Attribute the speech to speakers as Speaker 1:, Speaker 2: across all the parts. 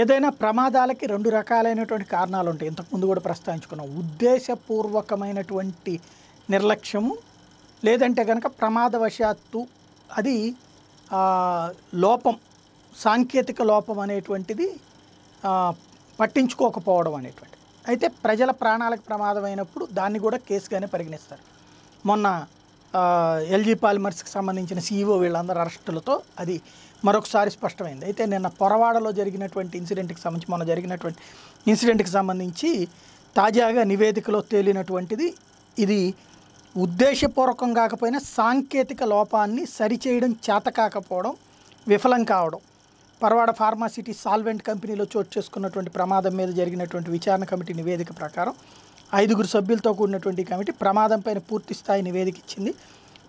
Speaker 1: ఏదైనా ప్రమాదాలకి రెండు రకాలైనటువంటి కారణాలు ఉంటాయి ఇంతకుముందు కూడా ప్రస్తావించుకున్నాం ఉద్దేశపూర్వకమైనటువంటి నిర్లక్ష్యము లేదంటే కనుక ప్రమాదవశాత్తు అది లోపం సాంకేతిక లోపం అనేటువంటిది పట్టించుకోకపోవడం అనేటువంటిది అయితే ప్రజల ప్రాణాలకు ప్రమాదమైనప్పుడు దాన్ని కూడా కేసుగానే పరిగణిస్తారు మొన్న ఎల్జీ పాలిమర్స్కి సంబంధించిన సీఈఓ వీళ్ళందరూ అరెస్టులతో అది మరొకసారి స్పష్టమైంది అయితే నిన్న పొరవాడలో జరిగినటువంటి ఇన్సిడెంట్కి సంబంధించి మొన్న జరిగినటువంటి ఇన్సిడెంట్కి సంబంధించి తాజాగా నివేదికలో తేలినటువంటిది ఇది ఉద్దేశపూర్వకం కాకపోయినా సాంకేతిక లోపాన్ని సరిచేయడం చేత కాకపోవడం విఫలం కావడం పర్వాడ ఫార్మాసిటీ సాల్వెంట్ కంపెనీలో చోటు చేసుకున్నటువంటి ప్రమాదం మీద జరిగినటువంటి విచారణ కమిటీ నివేదిక ప్రకారం ఐదుగురు సభ్యులతో కూడినటువంటి కమిటీ ప్రమాదంపైన పూర్తి స్థాయి నివేదిక ఇచ్చింది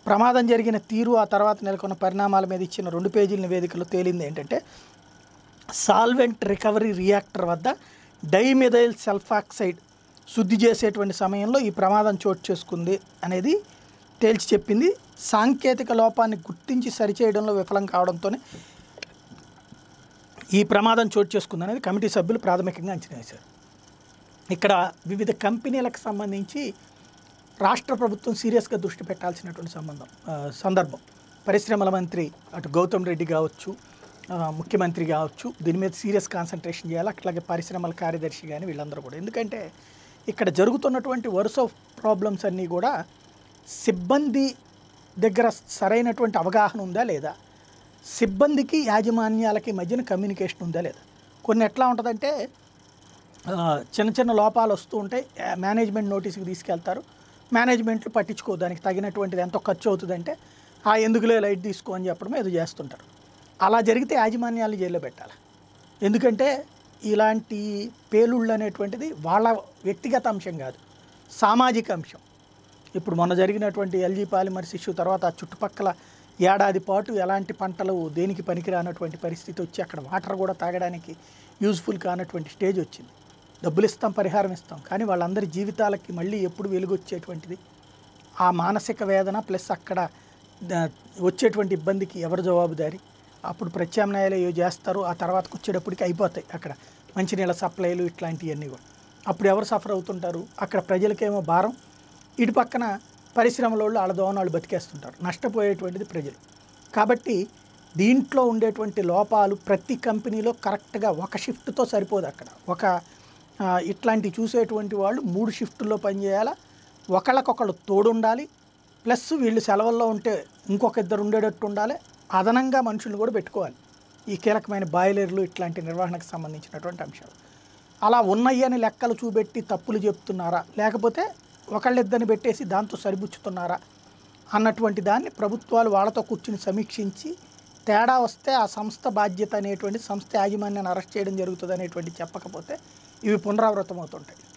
Speaker 1: ప్రమాదం జరిగిన తీరు ఆ తర్వాత నెలకొన్న పరిణామాల మీద ఇచ్చిన రెండు పేజీల నివేదికలో తేలింది ఏంటంటే సాల్వెంట్ రికవరీ రియాక్టర్ వద్ద డైమిథైల్ సల్ఫాక్సైడ్ శుద్ధి చేసేటువంటి సమయంలో ఈ ప్రమాదం చోటు చేసుకుంది అనేది తేల్చి చెప్పింది సాంకేతిక లోపాన్ని గుర్తించి సరిచేయడంలో విఫలం కావడంతోనే ఈ ప్రమాదం చోటు చేసుకుంది అనేది కమిటీ సభ్యులు ప్రాథమికంగా అంచనా వేశారు ఇక్కడ వివిధ కంపెనీలకు సంబంధించి రాష్ట్ర ప్రభుత్వం సీరియస్గా దృష్టి పెట్టాల్సినటువంటి సంబంధం సందర్భం పరిశ్రమల మంత్రి అటు గౌతమ్ రెడ్డి కావచ్చు ముఖ్యమంత్రి కావచ్చు దీని మీద సీరియస్ కాన్సన్ట్రేషన్ చేయాలి అట్లాగే పరిశ్రమల కార్యదర్శి కానీ వీళ్ళందరూ కూడా ఎందుకంటే ఇక్కడ జరుగుతున్నటువంటి వరుస ప్రాబ్లమ్స్ అన్నీ కూడా సిబ్బంది దగ్గర సరైనటువంటి అవగాహన ఉందా లేదా సిబ్బందికి యాజమాన్యాలకి మధ్యన కమ్యూనికేషన్ ఉందా లేదా కొన్ని ఎట్లా ఉంటుందంటే చిన్న చిన్న లోపాలు వస్తూ ఉంటాయి మేనేజ్మెంట్ నోటీస్కి తీసుకెళ్తారు మేనేజ్మెంట్లు పట్టించుకో దానికి తగినటువంటిది ఎంత ఖర్చు అవుతుందంటే ఆ ఎందుకులే లైట్ తీసుకో అని చెప్పడమే ఏదో చేస్తుంటారు అలా జరిగితే యాజమాన్యాలు జైల్లో పెట్టాలి ఎందుకంటే ఇలాంటి పేలుళ్ళు అనేటువంటిది వాళ్ళ వ్యక్తిగత అంశం కాదు సామాజిక అంశం ఇప్పుడు మొన్న జరిగినటువంటి ఎల్జీ పాలిమర్స్ ఇష్యూ తర్వాత చుట్టుపక్కల ఏడాది పాటు ఎలాంటి పంటలు దేనికి పనికిరానటువంటి పరిస్థితి వచ్చి అక్కడ వాటర్ కూడా తాగడానికి యూజ్ఫుల్ కానటువంటి స్టేజ్ వచ్చింది డబ్బులు ఇస్తాం పరిహారం ఇస్తాం కానీ వాళ్ళందరి జీవితాలకి మళ్ళీ ఎప్పుడు వెలుగొచ్చేటువంటిది ఆ మానసిక వేదన ప్లస్ అక్కడ వచ్చేటువంటి ఇబ్బందికి ఎవరు జవాబుదారి అప్పుడు ప్రత్యామ్నాయాలు ఏవి చేస్తారు ఆ తర్వాత వచ్చేటప్పటికి అయిపోతాయి అక్కడ మంచినీళ్ళ సప్లైలు ఇట్లాంటివన్నీ కూడా అప్పుడు ఎవరు సఫర్ అవుతుంటారు అక్కడ ప్రజలకేమో భారం ఇటు పక్కన పరిశ్రమల వాళ్ళు బతికేస్తుంటారు నష్టపోయేటువంటిది ప్రజలు కాబట్టి దీంట్లో ఉండేటువంటి లోపాలు ప్రతి కంపెనీలో కరెక్ట్గా ఒక షిఫ్ట్తో సరిపోదు అక్కడ ఒక ఇట్లాంటి చూసేటువంటి వాళ్ళు మూడు షిఫ్టుల్లో పనిచేయాలా ఒకళ్ళకొకళ్ళు తోడుండాలి ప్లస్ వీళ్ళు సెలవుల్లో ఉంటే ఇంకొక ఇద్దరు ఉండేటట్టు ఉండాలి అదనంగా మనుషులు కూడా పెట్టుకోవాలి ఈ కీలకమైన బాయిలర్లు ఇట్లాంటి నిర్వహణకు సంబంధించినటువంటి అంశాలు అలా ఉన్నాయి అని లెక్కలు చూపెట్టి తప్పులు చెప్తున్నారా లేకపోతే ఒకళ్ళిద్దరిని పెట్టేసి దాంతో సరిపుచ్చుతున్నారా అన్నటువంటి దాన్ని ప్రభుత్వాలు వాళ్ళతో కూర్చుని సమీక్షించి తేడా వస్తే ఆ సంస్థ బాధ్యత అనేటువంటి సంస్థ యాజమాన్యాన్ని అరెస్ట్ చేయడం జరుగుతుంది అనేటువంటి చెప్పకపోతే ఇవి పునరావృతం అవుతుంటాయి